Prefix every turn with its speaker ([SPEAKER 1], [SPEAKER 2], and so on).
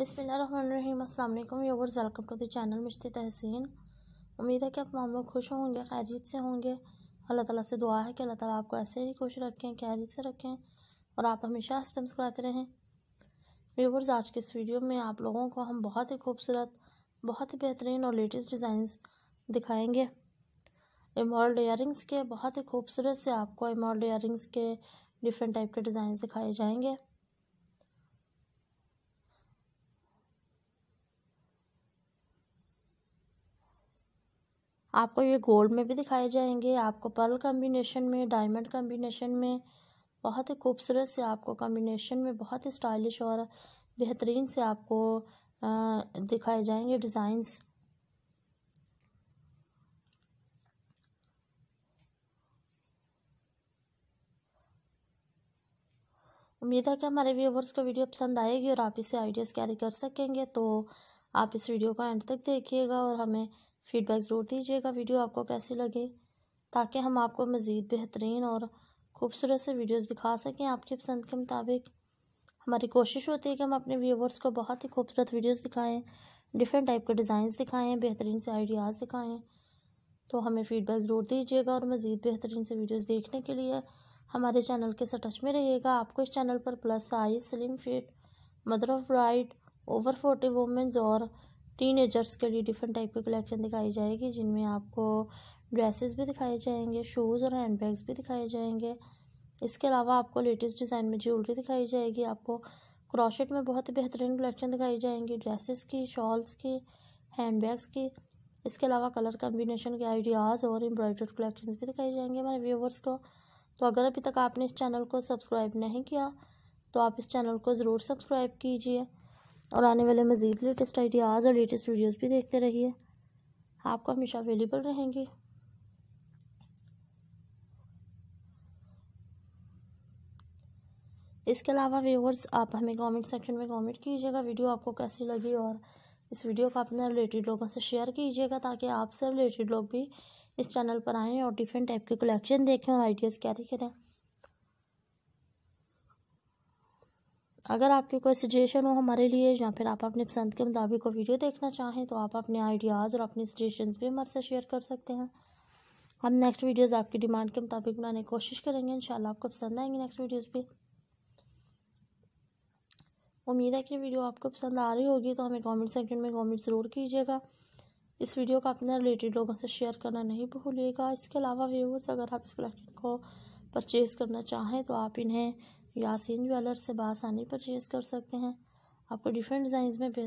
[SPEAKER 1] बसमीम अल्लाम welcome to the channel Mishti Tahseen उम्मीद है कि आप मामलों खुश होंगे खैरियत से होंगे अल्लाह ताला से दुआ है कि अल्लाह ताला आपको ऐसे ही खुश रखें खैरियत से रखें और आप हमेशा हंसते मुस्कुराते रहें व्यूवर्स आज के इस वीडियो में आप लोगों को हम बहुत ही खूबसूरत बहुत ही बेहतरीन और लेटेस्ट डिज़ाइंस दिखाएँगे एमोल्ड रिंग्स के बहुत ही खूबसूरत से आपको एमोल्ड रिंग्स के डिफरेंट टाइप के डिज़ाइन दिखाए जाएंगे आपको ये गोल्ड में भी दिखाए जाएंगे आपको पर्ल कम्बिनेशन में डायमंड कम्बिनेशन में बहुत ही खूबसूरत से आपको कम्बिनेशन में बहुत ही स्टाइलिश और बेहतरीन से आपको दिखाए जाएंगे डिज़ाइंस उम्मीद है कि हमारे व्यूवर्स को वीडियो पसंद आएगी और आप इसे आइडियाज़ कैरी कर सकेंगे तो आप इस वीडियो को एंड तक देखिएगा और हमें फीडबैक ज़रूर दीजिएगा वीडियो आपको कैसी लगे ताकि हम आपको मज़ीद बेहतरीन और खूबसूरत से वीडियोस दिखा सकें आपकी पसंद के मुताबिक हमारी कोशिश होती है कि हम अपने व्यूवर्स को बहुत ही खूबसूरत वीडियोस दिखाएं डिफरेंट टाइप के डिज़ाइंस दिखाएं बेहतरीन से आइडियाज़ दिखाएं तो हमें फ़ीडबैक ज़रूर दीजिएगा और मज़ीद बेहतरीन से वीडियोस देखने के लिए हमारे चैनल के साथ टच में रहिएगा आपको इस चैनल पर plus size slim fit mother of bride over forty womens और टीनेजर्स के लिए डिफरेंट टाइप की कलेक्शन दिखाई जाएगी जिनमें आपको ड्रेसेस भी दिखाए जाएंगे शूज़ और हैंडबैग्स भी दिखाए जाएंगे इसके अलावा आपको लेटेस्ट डिज़ाइन में ज्वेलरी दिखाई जाएगी आपको क्रोशेट में बहुत ही बेहतरीन कलेक्शन दिखाई जाएंगी ड्रेसेस की शॉल्स की हैंडबैग्स की इसके अलावा कलर कम्बिनेशन के आइडियाज़ और एम्ब्रॉयडर्ड कलेक्शन भी दिखाई जाएंगे हमारे व्यूवर्स को तो अगर अभी तक आपने इस चैनल को सब्सक्राइब नहीं किया तो आप इस चैनल को ज़रूर सब्सक्राइब कीजिए और आने वाले मज़ीद लेटेस्ट आइडियाज़ और लेटेस्ट वीडियोस भी देखते रहिए आपको हमेशा अवेलेबल रहेंगे इसके अलावा व्यूवर्स आप हमें कमेंट सेक्शन में कमेंट कीजिएगा वीडियो आपको कैसी लगी और इस वीडियो को अपने रिलेटेड लोगों से शेयर कीजिएगा ताकि आपसे रिलेटेड लोग भी इस चैनल पर आएँ और डिफरेंट टाइप के कलेक्शन देखें और आइडियाज़ कैरी करें अगर आपके कोई सजेशन हो हमारे लिए या फिर आप अपने पसंद के मुताबिक को वीडियो देखना चाहें तो आप अपने आइडियाज़ और अपने सजेशन भी हमारे से शेयर कर सकते हैं हम नेक्स्ट वीडियोस आपकी डिमांड के मुताबिक बनाने की कोशिश करेंगे शाला आपको पसंद आएंगे नेक्स्ट वीडियोस भी उम्मीद है कि वीडियो आपको पसंद आ रही होगी तो हमें कमेंट सेक्शन में कमेंट ज़रूर कीजिएगा इस वीडियो को अपने रिलेटेड लोगों से शेयर करना नहीं भूलिएगा इसके अलावा व्यूवर्स अगर आप इस कलेक्शन को परचेज़ करना चाहें तो आप इन्हें यासीन ज्वेलर से बासानी परचेज़ कर सकते हैं आपको डिफरेंट डिजाइन में बेहतर